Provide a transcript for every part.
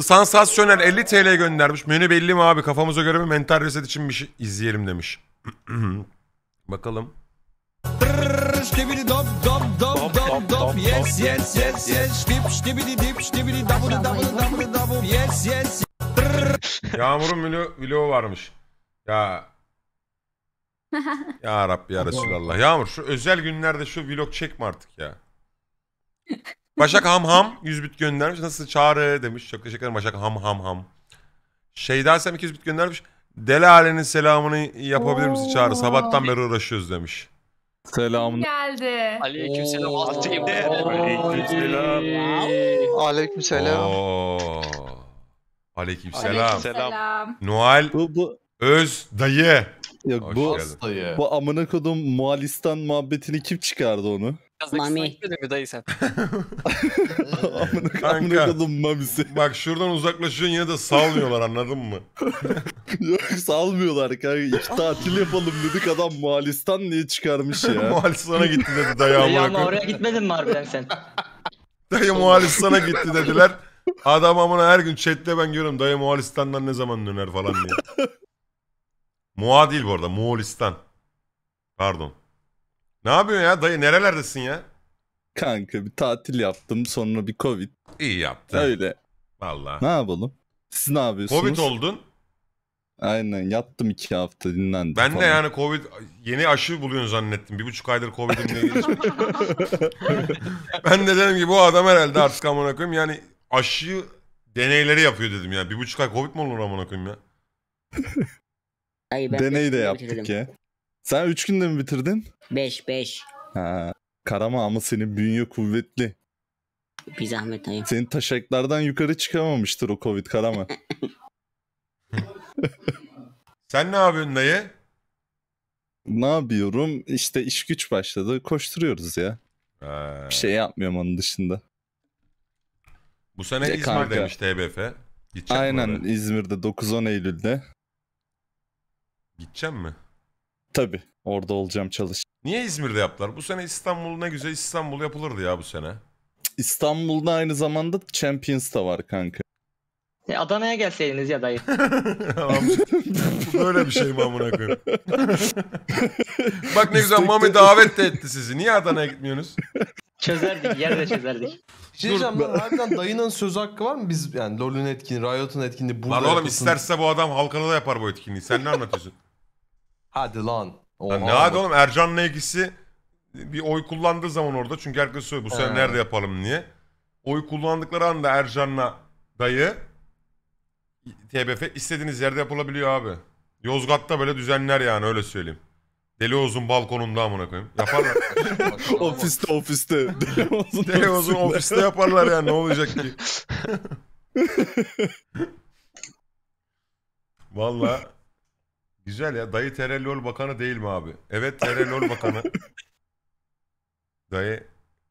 Sansasyoner 50 TL göndermiş. Menü belli mi abi? Kafamıza göre mi? Mental reset için bir şey izleyelim demiş. Bakalım. Ştibidi dop dop Yağmur'un vlogu varmış. Ya ya Rabbi ya Resulallah. Yağmur şu özel günlerde şu vlog çekme artık ya. Başak ham ham 100 bit göndermiş. Nasıl çağrı demiş. Çok teşekkür ederim Başak ham ham ham. Şey dersem 200 bit göndermiş. Delale'nin selamını yapabilir misin çağrı? Sabahtan beri uğraşıyoruz demiş. Selam. Geldi. aleyküm selam aleyküm selam aleyküm selam aleyküm selam Noel bu, bu... Öz dayı. Yok bu geldin. bu amına kodum Mualistan muhabbetini kim çıkardı onu? Mami. gitmedin Kanka. amına mamisi. Bak şuradan uzaklaşıyorsun yine de salmıyorlar anladın mı? Yok salmıyorlar kanka. İki tatil yapalım dedik adam Malistan diye çıkarmış ya. Muhalistan'a gitti dedi dayı Dayı ama oraya gitmedin mi harbiden sen? Dayı Muhalistan'a gitti dediler. Adam amına her gün chatte ben görüyorum dayı Muhalistan'dan ne zaman döner falan diye. Muha değil bu arada Muğolistan. Pardon. Ne yapıyorsun ya dayı nerelerdesin ya? Kanka bir tatil yaptım sonra bir covid. İyi yaptın. Öyle. Valla. Ne yapalım? Siz ne yapıyorsunuz? Covid oldun. Aynen yattım iki hafta dinlendim. Ben falan. de yani Covid yeni aşı buluyorsun zannettim. Bir buçuk aydır covidim Covid'imle Ben de dedim ki bu adam herhalde artık amına koyayım yani aşı deneyleri yapıyor dedim ya. Bir buçuk ay Covid mi olur amına koyayım ya? Deney de şey yaptık ya. Sen 3 günde mi bitirdin? 5 5. Ha. Karama ama senin bünye kuvvetli. Bir zahmet ayıp. Senin taşaklardan yukarı çıkamamıştır o Covid Karama. Sen ne yapıyorsun dayı? Ne yapıyorum? İşte iş güç başladı. Koşturuyoruz ya. Ha. Bir şey yapmıyorum onun dışında. Bu sene Ya kanka. İzmir'deymiş TBF. E Gidecek Aynen İzmir'de 9-10 Eylül'de. Gideceğim mi? Tabi orada olacağım çalış. Niye İzmir'de yaptılar? Bu sene İstanbul ne güzel İstanbul yapılırdı ya bu sene. İstanbul'da aynı zamanda Champions da var kanka. E, Adana'ya gelseydiniz ya dayı. böyle bir şey mi amına Bak ne güzel Mami davet de etti sizi. Niye Adana'ya gitmiyorsunuz? Çözerdik, yerde çözerdik. Şey diyeceğim lan dayının söz hakkı var mı? Biz yani LoL'ün etkinliği, Riot'un etkinliği burada Lan oğlum yapılsın. isterse bu adam halkalı da yapar bu etkinliği. Sen ne anlatıyorsun? Hadi lan. Oha. ne hadi oğlum Ercan'la ilgisi bir oy kullandığı zaman orada çünkü herkes söylüyor bu sene nerede yapalım diye. Oy kullandıkları anda Ercan'la dayı TBF istediğiniz yerde yapılabiliyor abi. Yozgat'ta böyle düzenler yani öyle söyleyeyim. Deli Oğuz'un balkonunda amına koyayım. Yaparlar. ofiste ofiste. Deli Oğuz'un Deli Oğuz'un ofiste yaparlar yani ne olacak ki? Vallahi Güzel ya. Dayı Terellol Bakanı değil mi abi? Evet Terellol Bakanı. Dayı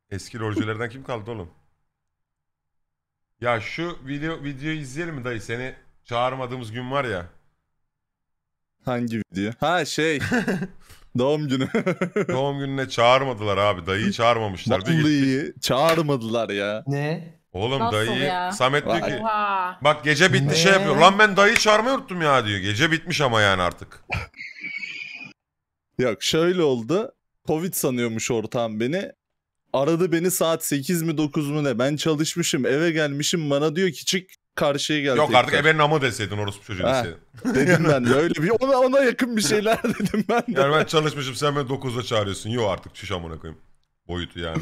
eski rolcülerden kim kaldı oğlum? Ya şu video videoyu izleyelim mi dayı? Seni çağırmadığımız gün var ya. Hangi video? Ha şey. Doğum günü. Doğum gününe çağırmadılar abi. Dayıyı çağırmamışlar. Bir gittik. çağırmadılar ya. Ne? Oğlum Nasıl dayı ya? Samet diyor ki Oha. bak gece bitti şey Ne? şey yapıyor. Lan ben dayı çağırmayı unuttum ya diyor. Gece bitmiş ama yani artık. Yok şöyle oldu. Covid sanıyormuş ortam beni. Aradı beni saat 8 mi 9 mu ne. Ben çalışmışım eve gelmişim bana diyor ki çık karşıya gel. Yok tekrar." artık ebenin amı deseydin orospu çocuğu Ha. deseydin. Dedim ben de öyle bir ona, ona yakın bir şeyler dedim ben de. Yani ben çalışmışım sen beni 9'da çağırıyorsun. Yok artık çüş amına koyayım. Boyutu yani.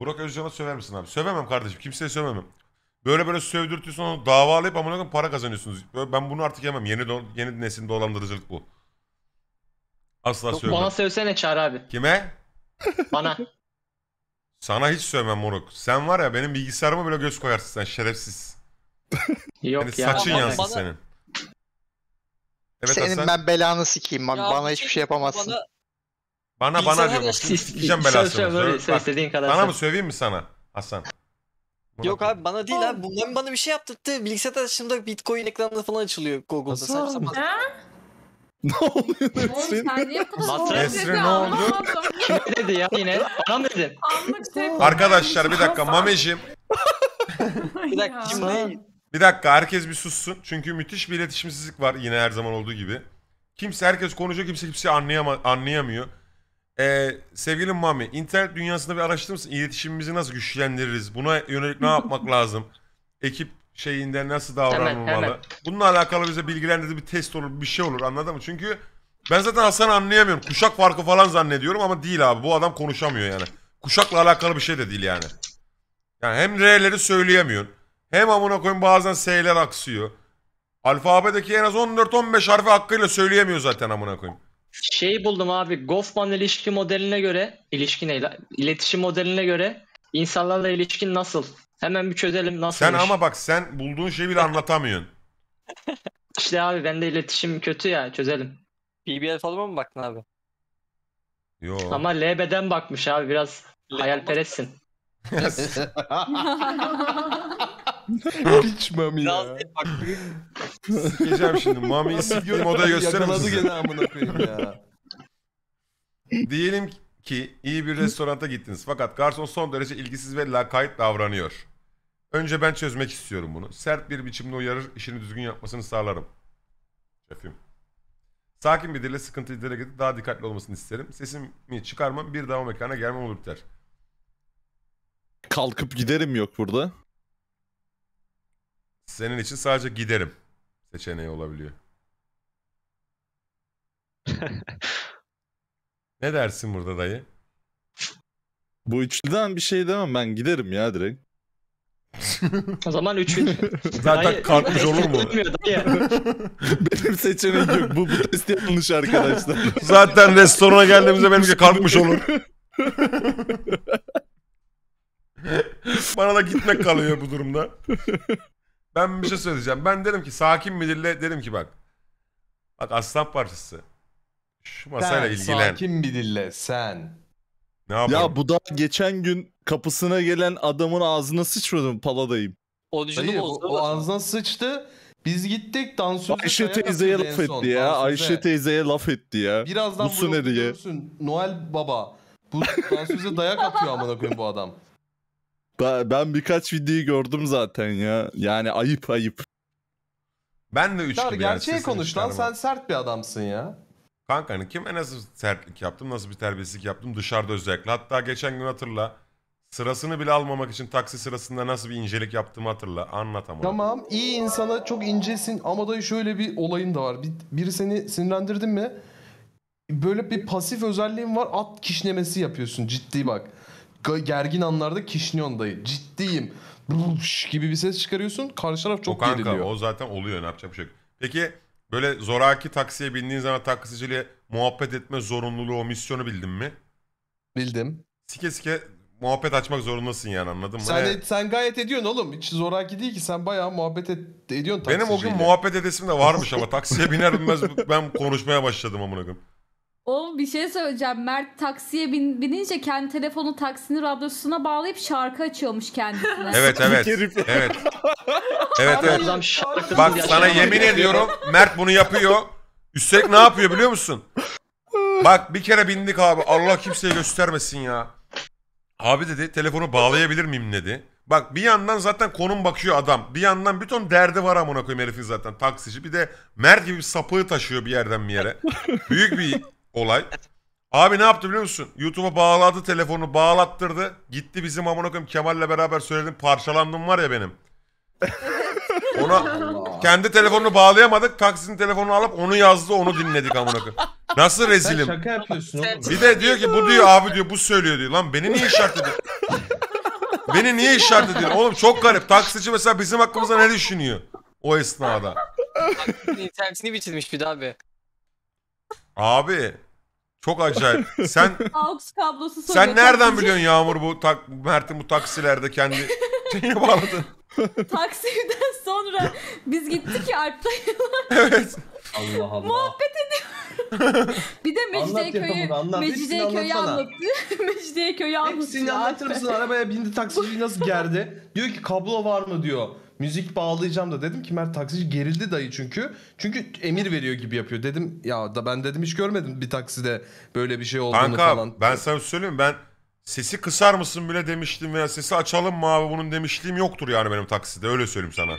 Burak Özcan'a söver misin abi? Sövemem kardeşim. Kimseye sövemem. Böyle böyle sövdürtüyorsun onu davalayıp amına koyayım para kazanıyorsunuz. ben bunu artık yemem. Yeni do- yeni neslin dolandırıcılık bu. Asla Yok, sövmem. Bana sövsene Çağrı abi. Kime? Bana. Sana hiç sövmem moruk. Sen var ya benim bilgisayarıma bile göz koyarsın sen şerefsiz. Yok Yani ya. saçın bana- yansın bana- senin. Evet Senin Hasan. ben belanı sikeyim. Bana, Ya bana hiçbir şey, şey yapamazsın. Bana bana bana diyor. Sikeceğim belasını. Söyle, söyle, mı söveyim mi sana Hasan? Murat Yok abi bana değil abi. Bunların bana bir şey yaptırdı. Bilgisayar açtığımda Bitcoin ekranında falan açılıyor Google'da. Saçma sapan. ne oluyor Nesrin? Nesrin ne oldu? Kime dedi ya yine? Bana mı dedin? Şey Arkadaşlar bir dakika Mamecim. bir dakika şimdi. Bir dakika herkes bir sussun. Çünkü müthiş bir iletişimsizlik var yine her zaman olduğu gibi. Kimse herkes konuşuyor kimse kimseyi anlayama, anlayamıyor. Ee, sevgili Mami, internet dünyasında bir araştırır İletişimimizi nasıl güçlendiririz? Buna yönelik ne yapmak lazım? Ekip şeyinde nasıl davranılmalı? Hemen, Bununla alakalı bize bilgilendirici bir test olur, bir şey olur anladın mı? Çünkü ben zaten Hasan'ı anlayamıyorum. Kuşak farkı falan zannediyorum ama değil abi. Bu adam konuşamıyor yani. Kuşakla alakalı bir şey de değil yani. Yani hem R'leri söyleyemiyorsun. Hem amına koyun bazen S'ler aksıyor. Alfabedeki en az 14-15 harfi hakkıyla söyleyemiyor zaten amına koyun. Şey buldum abi Goffman ilişki modeline göre ilişki neyle? İletişim modeline göre insanlarla ilişkin nasıl? Hemen bir çözelim nasıl? Sen ama bak sen bulduğun şeyi bile anlatamıyorsun. İşte abi ben de iletişim kötü ya çözelim. BBL falan mı baktın abi? Yo. Ama LB'den bakmış abi biraz hayalperestsin. Piç mami ya. Sikeceğim şimdi. Mami'yi sikeyim odaya gösterir Yakaladı misin? gene amına koyayım ya. Diyelim ki iyi bir restoranta gittiniz fakat garson son derece ilgisiz ve lakayt davranıyor. Önce ben çözmek istiyorum bunu. Sert bir biçimde uyarır, işini düzgün yapmasını sağlarım. Şefim. Sakin bir dille sıkıntıyı dile getirip daha dikkatli olmasını isterim. Sesimi çıkarmam, bir daha o mekana gelmem olur biter. Kalkıp giderim yok burada. Senin için sadece giderim seçeneği olabiliyor. ne dersin burada dayı? Bu üçlüden bir şey demem ben giderim ya direkt. o zaman üçlü. Zaten kalkmış olur mu? benim seçeneğim yok. Bu, bu test yanlış arkadaşlar. Zaten restorana geldiğimizde benimki kalkmış olur. Bana da gitmek kalıyor bu durumda. Ben bir şey söyleyeceğim. Ben dedim ki sakin müdürle dedim ki bak. Bak aslan parçası. Şu masayla sen ilgilen. sakin bir dille sen. Ne yapalım? Ya bu da geçen gün kapısına gelen adamın ağzına sıçmadım paladayım. O Benim, o, o ağzına sıçtı. Biz gittik dansöz. Ayşe teyzeye laf etti ya. Ayşe teyzeye laf etti ya. Birazdan bu ne diye. Noel baba. Bu dansöze dayak atıyor amına koyayım bu adam. Ben birkaç videoyu gördüm zaten ya. Yani ayıp ayıp. Ben de 3 gibi gerçeği yani, konuş lan sen sert bir adamsın ya. Kanka hani en az sertlik yaptım, nasıl bir terbiyesizlik yaptım dışarıda özellikle. Hatta geçen gün hatırla. Sırasını bile almamak için taksi sırasında nasıl bir incelik yaptığımı hatırla. Anlatamam. Tamam iyi insana çok incesin ama da şöyle bir olayın da var. Bir, biri seni sinirlendirdin mi böyle bir pasif özelliğin var at kişnemesi yapıyorsun ciddi bak gergin anlarda kişniyon Ciddiyim. Bluş gibi bir ses çıkarıyorsun. Karşı taraf çok o kanka, geriliyor. O zaten oluyor ne yapacak bir şey Peki böyle zoraki taksiye bindiğin zaman taksiciyle muhabbet etme zorunluluğu o misyonu bildin mi? Bildim. Sike sike muhabbet açmak zorundasın yani anladın mı? Sen, e... sen gayet ediyorsun oğlum. Hiç zoraki değil ki. Sen bayağı muhabbet et, ediyorsun taksiciyle. Benim o gün muhabbet edesim de varmış ama taksiye biner binmez ben konuşmaya başladım amına koyayım. Oğlum bir şey söyleyeceğim. Mert taksiye bin, binince kendi telefonu taksinin radyosuna bağlayıp şarkı açıyormuş kendisine. Evet evet. evet. evet evet. Bak sana yemin ediyorum Mert bunu yapıyor. Üstelik ne yapıyor biliyor musun? Bak bir kere bindik abi. Allah kimseye göstermesin ya. Abi dedi telefonu bağlayabilir miyim dedi. Bak bir yandan zaten konum bakıyor adam. Bir yandan bir ton derdi var amına koyayım herifin zaten taksici. Bir de Mert gibi bir sapığı taşıyor bir yerden bir yere. Büyük bir olay. Abi ne yaptı biliyor musun? YouTube'a bağladı telefonu bağlattırdı. Gitti bizim amına koyayım Kemal'le beraber söyledim parçalandım var ya benim. Ona kendi telefonunu bağlayamadık. Taksinin telefonunu alıp onu yazdı onu dinledik amına koyayım. Nasıl Sen rezilim? şaka yapıyorsun oğlum. Bir de diyor ki bu diyor abi diyor bu söylüyor diyor. Lan beni niye işaret ediyor? beni niye işaret ediyor? Oğlum çok garip. Taksici mesela bizim hakkımızda ne düşünüyor? O esnada. İnternetini bitirmiş bir de abi. Abi çok acayip. Sen AUX kablosu soruyor. sen nereden biliyorsun Yağmur bu tak Mert'in bu taksilerde kendi şeyine bağladın? Taksi'den sonra biz gittik ya Alp'tayla. evet. Allah Allah. Muhabbet ediyoruz. bir de Mecidiyeköy'ü anlat. Hepsini Mecidiyeköy'ü anlatsana. anlattı. Mecidiyeköy'ü anlattı. Hepsini anlatır mısın? Arabaya bindi taksiciyi nasıl gerdi? Diyor ki kablo var mı diyor müzik bağlayacağım da dedim ki Mert taksici gerildi dayı çünkü. Çünkü emir veriyor gibi yapıyor. Dedim ya da ben dedim hiç görmedim bir takside böyle bir şey olduğunu Kanka, falan. ben sana şey söyleyeyim ben sesi kısar mısın bile demiştim veya sesi açalım mı abi bunun demişliğim yoktur yani benim takside öyle söyleyeyim sana.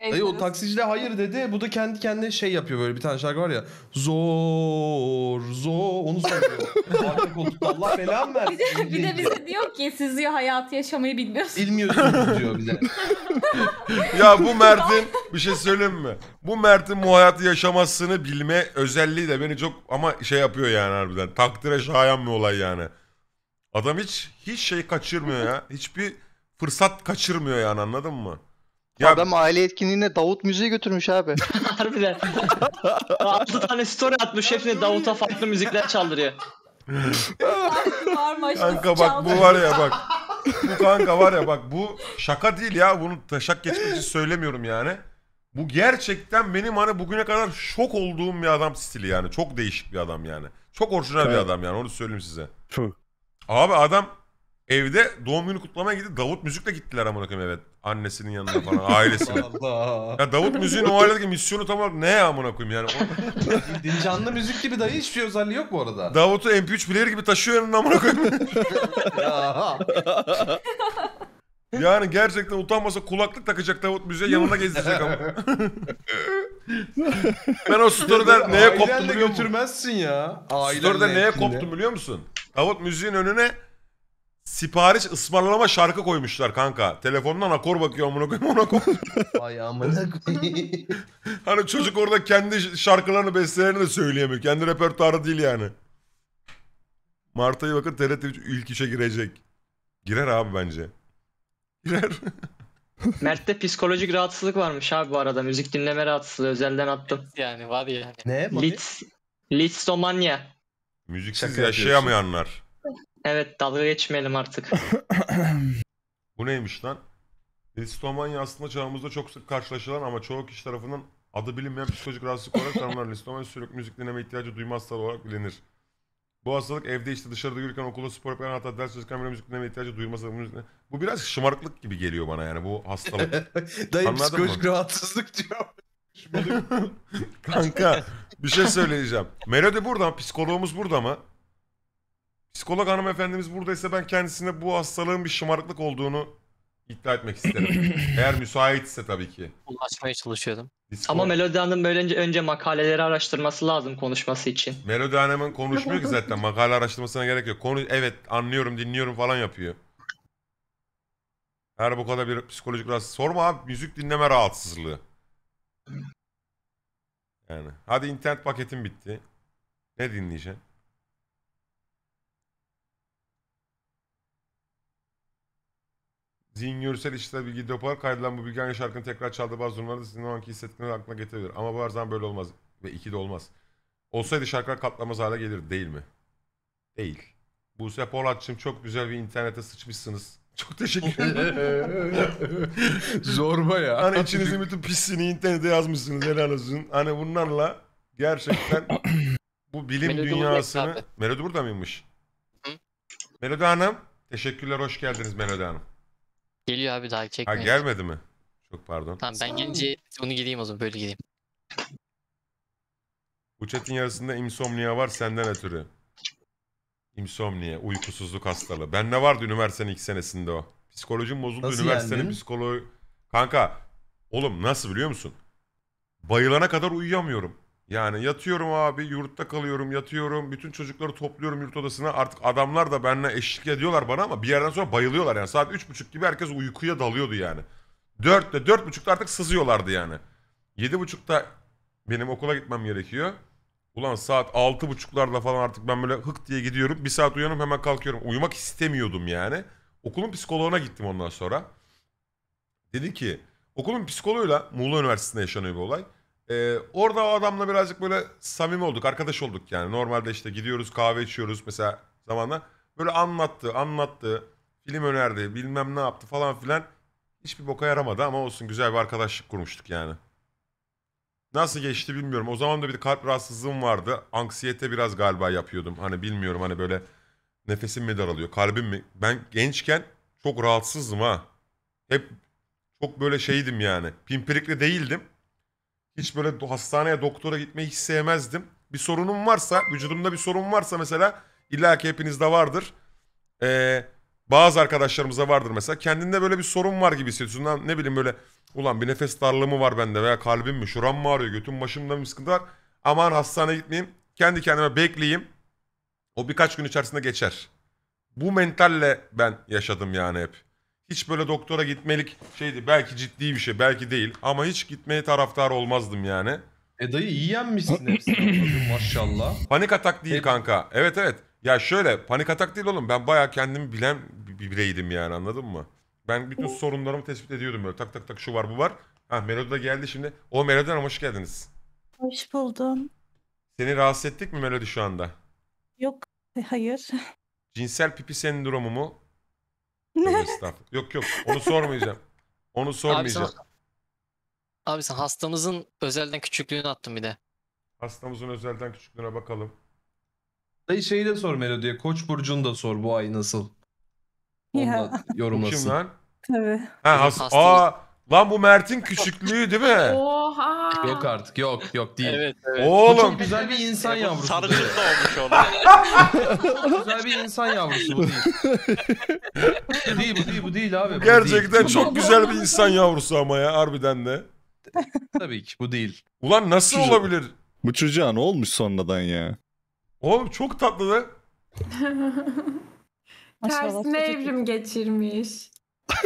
Dayı o taksici de hayır dedi. Bu da kendi kendine şey yapıyor böyle bir tane şarkı var ya. Zor zor onu söylüyor. Allah belamı versin. Bir de, bir de bize diyor ki siz diyor hayatı yaşamayı bilmiyorsunuz. Bilmiyorsunuz diyor bize. ya bu Mert'in bir şey söyleyeyim mi? Bu Mert'in bu hayatı yaşamasını bilme özelliği de beni çok ama şey yapıyor yani harbiden. Takdire şayan bir olay yani. Adam hiç hiç şey kaçırmıyor ya. Hiçbir fırsat kaçırmıyor yani anladın mı? Ya... Adam aile etkinliğine Davut müziği götürmüş abi. Harbiden. 6 tane story atmış hepsine Davut'a farklı müzikler çaldırıyor. kanka bak bu var ya bak. Bu kanka var ya bak bu şaka değil ya. Bunu taşak geçmek için söylemiyorum yani. Bu gerçekten benim hani bugüne kadar şok olduğum bir adam stili yani. Çok değişik bir adam yani. Çok orijinal evet. bir adam yani onu söyleyeyim size. Çok. Abi adam evde doğum günü kutlamaya gitti. Davut müzikle gittiler amına koyayım evet. Annesinin yanına falan, ailesine. Allah. Ya Davut müziğin o ailedeki misyonu tam olarak ne ya amına koyayım yani. O- canlı müzik gibi dayı hiçbir özelliği yok bu arada. Davut'u MP3 player gibi taşıyor yanına amına koyayım. Ya. Yani gerçekten utanmasa kulaklık takacak Davut müziğe yanına gezdirecek ama. Ben o story'den neye koptum biliyor musun? götürmezsin ya. Story'de neye koptum biliyor musun? Davut müziğin önüne sipariş ısmarlama şarkı koymuşlar kanka. Telefondan akor bakıyor amına koyayım ona koy. Ay amına hani çocuk orada kendi şarkılarını bestelerini de söyleyemiyor. Kendi repertuarı değil yani. Mart ayı bakın TRT ilk işe girecek. Girer abi bence. Girer. Mert'te psikolojik rahatsızlık varmış abi bu arada. Müzik dinleme rahatsızlığı özelden attım. Yani var yani. Ne? Lit, litsomanya. Müziksiz yaşayamayanlar. Evet dalga geçmeyelim artık. Bu neymiş lan? Listomanya aslında çağımızda çok sık karşılaşılan ama çoğu kişi tarafından adı bilinmeyen psikolojik rahatsızlık olarak tanımlanan listomanya sürekli müzik dinleme ihtiyacı duyma hastalığı olarak bilinir. Bu hastalık evde işte dışarıda yürürken okulda spor yaparken hatta ders çalışırken bile müzik dinleme ihtiyacı duyulması. Müzik... Bu biraz şımarıklık gibi geliyor bana yani bu hastalık. Dayı Anladın psikolojik mı? rahatsızlık diyor. Kanka bir şey söyleyeceğim. Melody burada mı? psikologumuz burada mı? Psikolog hanımefendimiz buradaysa ben kendisine bu hastalığın bir şımarıklık olduğunu iddia etmek isterim. Eğer müsaitse tabii ki. Ulaşmaya çalışıyordum. Discord. Ama Melodi Hanım önce, önce makaleleri araştırması lazım konuşması için. Melodi Hanım'ın konuşmuyor ki zaten. Makale araştırmasına gerek yok. Konu, evet anlıyorum dinliyorum falan yapıyor. Her bu kadar bir psikolojik rahatsız. Sorma abi müzik dinleme rahatsızlığı. Yani. Hadi internet paketim bitti. Ne dinleyeceksin? Zihin görsel işte bilgi depolar. kaydedilen bu bilgi aynı şarkının tekrar çaldığı bazı durumlarda sizin o anki hissettiğiniz aklına getirebilir. Ama bu her zaman böyle olmaz. Ve iki de olmaz. Olsaydı şarkılar katlamaz hale gelir değil mi? Değil. Buse Polatçım çok güzel bir internete sıçmışsınız. Çok teşekkür ederim. Zorba ya. Hani içinizin bütün pisliğini internete yazmışsınız helal olsun. Hani bunlarla gerçekten bu bilim Melodi dünyasını... Melodi burada mıymış? Melodi Hanım. Teşekkürler hoş geldiniz Melodi Hanım. Geliyor abi daha Ha gelmedi mi? Çok pardon. Tamam ben gelince onu gideyim o zaman böyle gideyim. Bu chatin yarısında insomnia var senden ötürü. İnsomnia, uykusuzluk hastalığı. Bende vardı üniversitenin ilk senesinde o. Psikolojim bozuldu. Nasıl üniversitenin yendin? psikoloğu... Kanka, oğlum nasıl biliyor musun? Bayılana kadar uyuyamıyorum. Yani yatıyorum abi, yurtta kalıyorum, yatıyorum. Bütün çocukları topluyorum yurt odasına. Artık adamlar da benimle eşlik ediyorlar bana ama bir yerden sonra bayılıyorlar yani. Saat 3.30 gibi herkes uykuya dalıyordu yani. 4'te, 4.30'da artık sızıyorlardı yani. 7.30'da benim okula gitmem gerekiyor. Ulan saat 6.30'larda falan artık ben böyle hık diye gidiyorum. Bir saat uyanıp hemen kalkıyorum. Uyumak istemiyordum yani. Okulun psikoloğuna gittim ondan sonra. Dedi ki okulun psikoloğuyla Muğla Üniversitesi'nde yaşanıyor bu olay. Ee, orada o adamla birazcık böyle samimi olduk, arkadaş olduk yani. Normalde işte gidiyoruz kahve içiyoruz mesela zamanla. Böyle anlattı, anlattı, film önerdi, bilmem ne yaptı falan filan. Hiçbir boka yaramadı ama olsun güzel bir arkadaşlık kurmuştuk yani. Nasıl geçti bilmiyorum. O zaman da bir kalp rahatsızlığım vardı. Anksiyete biraz galiba yapıyordum. Hani bilmiyorum hani böyle nefesim mi daralıyor, kalbim mi? Ben gençken çok rahatsızdım ha. Hep çok böyle şeydim yani. Pimpirikli değildim. Hiç böyle hastaneye doktora gitmeyi hiç sevmezdim. Bir sorunum varsa, vücudumda bir sorun varsa mesela illa ki hepinizde vardır. Ee, bazı arkadaşlarımızda vardır mesela. Kendinde böyle bir sorun var gibi hissediyorsun. Lan ne bileyim böyle ulan bir nefes darlığı mı var bende veya kalbim mi, şuram mı ağrıyor, götüm başımda mı sıkıntı var. Aman hastaneye gitmeyeyim. Kendi kendime bekleyeyim. O birkaç gün içerisinde geçer. Bu mentalle ben yaşadım yani hep. Hiç böyle doktora gitmelik şeydi. Belki ciddi bir şey, belki değil. Ama hiç gitmeye taraftar olmazdım yani. E dayı iyi yenmişsin hepsini maşallah. Panik atak değil e kanka. Evet evet. Ya şöyle panik atak değil oğlum. Ben bayağı kendimi bilen bir bir bireydim yani anladın mı? Ben bütün sorunlarımı tespit ediyordum böyle. Tak tak tak şu var bu var. Ha Melodi da geldi şimdi. O Melodi Hanım hoş geldiniz. Hoş buldum. Seni rahatsız ettik mi Melodi şu anda? Yok, hayır. Cinsel pipi sendromu mu? estağfurullah. yok yok onu sormayacağım. Onu sormayacağım. Abi sen, abi sen hastamızın özelden küçüklüğünü attın bir de. Hastamızın özelden küçüklüğüne bakalım. Dayı şeyi de sor Melodi'ye. Koç burcunu da sor bu ay nasıl. Onunla Ya. kim lan? Tabii. Ha, has Hastamız- Aa, Lan bu Mert'in küçüklüğü değil mi? Oha. Yok artık yok yok değil. Evet evet. Bu Oğlum çok güzel bir insan yavrusu. bu da olmuş orada. Çok güzel bir insan yavrusu bu değil. değil bu değil bu değil abi. bu değil. gerçekten çok güzel bir insan yavrusu ama ya harbiden de. Tabii ki bu değil. Ulan nasıl Güzel. olabilir? Bu çocuğa ne olmuş sonradan ya? Oğlum çok tatlı da. Tersine evrim geçirmiş.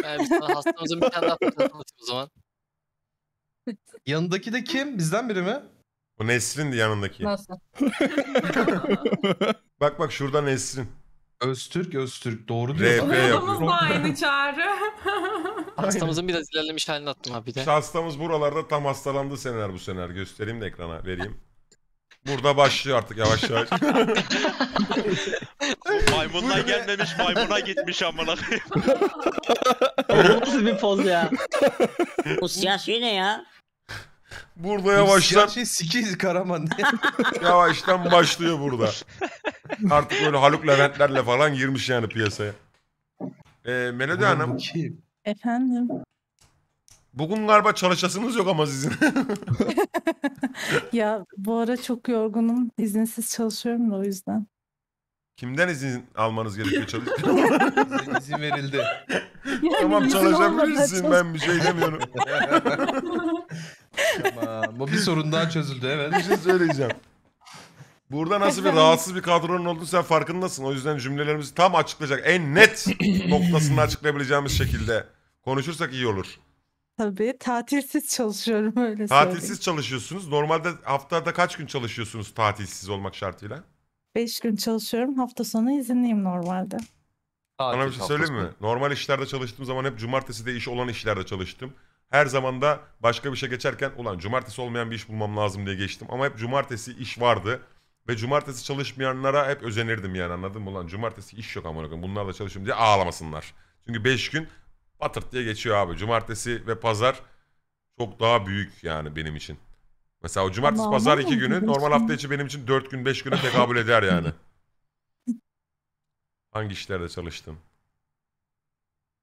Yani hastamızın bir tane daha fotoğrafını o zaman. Yanındaki de kim? Bizden biri mi? O Nesrin'di yanındaki. Nasıl? bak bak şurada Nesrin. Öztürk, Öztürk. Doğru diyor. RP lan. Hastamız aynı çağrı. Hastamızın biraz ilerlemiş halini attım abi de. İşte hastamız buralarda tam hastalandı seneler bu seneler. Göstereyim de ekrana vereyim. Burada başlıyor artık yavaş yavaş. Maymuna gelmemiş maymuna gitmiş amına. Bu nasıl bir poz ya? Bu siyah şey ne ya? Burada yavaştan... Şey sikiz Karaman. yavaştan başlıyor burada. Artık böyle Haluk Leventlerle falan girmiş yani piyasaya. Ee, Melodi Hanım. Efendim. Bugün galiba çalışasınız yok ama sizin. Ya bu ara çok yorgunum. İzinsiz çalışıyorum da o yüzden. Kimden izin almanız gerekiyor çalışırken? İzin- İzin verildi. Yani tamam çalışabilirsin ben bir şey demiyorum. Tamam. Bu bir sorun daha çözüldü evet. bir şey söyleyeceğim. Burada nasıl bir rahatsız bir kadronun olduğunu sen farkındasın. O yüzden cümlelerimizi tam açıklayacak. En net noktasını açıklayabileceğimiz şekilde konuşursak iyi olur. Tabii tatilsiz çalışıyorum öyle söyleyeyim. Tatilsiz çalışıyorsunuz. Normalde haftada kaç gün çalışıyorsunuz tatilsiz olmak şartıyla? Beş gün çalışıyorum hafta sonu izinliyim normalde. Sana bir şey söyleyeyim mi? Normal işlerde çalıştığım zaman hep cumartesi de iş olan işlerde çalıştım. Her zaman da başka bir şey geçerken ulan cumartesi olmayan bir iş bulmam lazım diye geçtim. Ama hep cumartesi iş vardı. Ve cumartesi çalışmayanlara hep özenirdim yani anladın mı? Ulan cumartesi iş yok amına koyayım. Bunlar da çalışayım diye ağlamasınlar. Çünkü 5 gün Batırt diye geçiyor abi. Cumartesi ve pazar çok daha büyük yani benim için. Mesela o cumartesi Ama pazar iki günü normal hafta içi benim için dört gün beş güne tekabül eder yani. Hangi işlerde çalıştım?